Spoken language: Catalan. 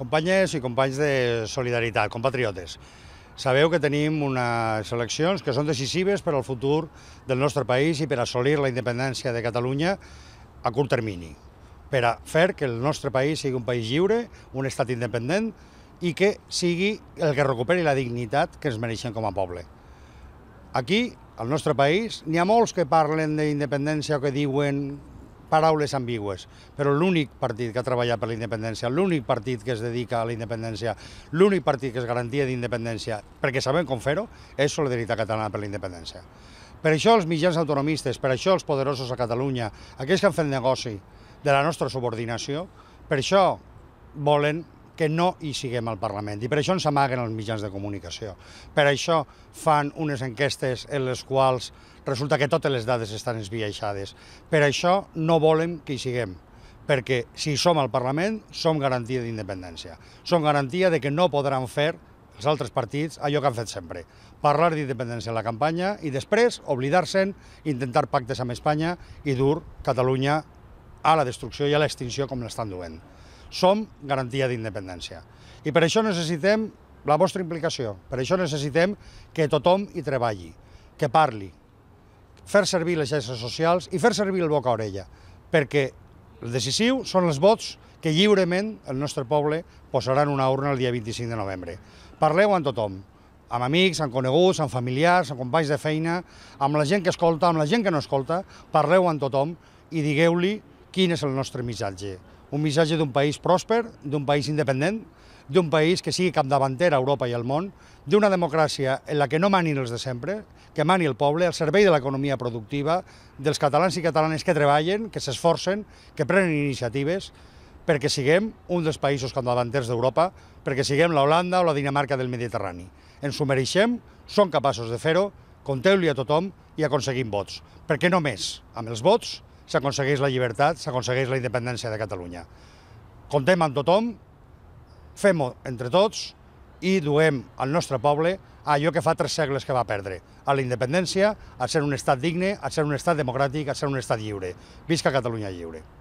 Companyes i companys de Solidaritat, compatriotes, sabeu que tenim unes eleccions que són decisives per al futur del nostre país i per assolir la independència de Catalunya a curt termini, per a fer que el nostre país sigui un país lliure, un estat independent i que sigui el que recuperi la dignitat que ens mereixen com a poble. Aquí, al nostre país, n'hi ha molts que parlen d'independència o que diuen paraules ambigües, però l'únic partit que ha treballat per la independència, l'únic partit que es dedica a la independència, l'únic partit que es garantia d'independència, perquè sabem com fer-ho, és Solidaritat Catalana per la Independència. Per això els mitjans autonomistes, per això els poderosos a Catalunya, aquells que han fet negoci de la nostra subordinació, per això volen que no hi siguem al Parlament. I per això ens amaguen els mitjans de comunicació. Per això fan unes enquestes en les quals resulta que totes les dades estan esbiaixades. Per això no volem que hi siguem perquè si som al Parlament som garantia d'independència. Som garantia de que no podran fer els altres partits allò que han fet sempre, parlar d'independència a la campanya i després oblidar-se'n, intentar pactes amb Espanya i dur Catalunya a la destrucció i a l'extinció com l'estan duent som garantia d'independència. I per això necessitem la vostra implicació, per això necessitem que tothom hi treballi, que parli, fer servir les xarxes socials i fer servir el boca a orella, perquè el decisiu són els vots que lliurement el nostre poble posarà en una urna el dia 25 de novembre. Parleu amb tothom, amb amics, amb coneguts, amb familiars, amb companys de feina, amb la gent que escolta, amb la gent que no escolta, parleu amb tothom i digueu-li quin és el nostre missatge un missatge d'un país pròsper, d'un país independent, d'un país que sigui capdavanter a Europa i al món, d'una democràcia en la que no manin els de sempre, que mani el poble al servei de l'economia productiva, dels catalans i catalanes que treballen, que s'esforcen, que prenen iniciatives, perquè siguem un dels països capdavanters d'Europa, perquè siguem la Holanda o la Dinamarca del Mediterrani. Ens ho mereixem, som capaços de fer-ho, compteu li a tothom i aconseguim vots. Perquè només amb els vots s'aconsegueix la llibertat, s'aconsegueix la independència de Catalunya. Comptem amb tothom, fem-ho entre tots i duem al nostre poble a allò que fa tres segles que va perdre, a la independència, a ser un estat digne, a ser un estat democràtic, a ser un estat lliure. Visca Catalunya lliure!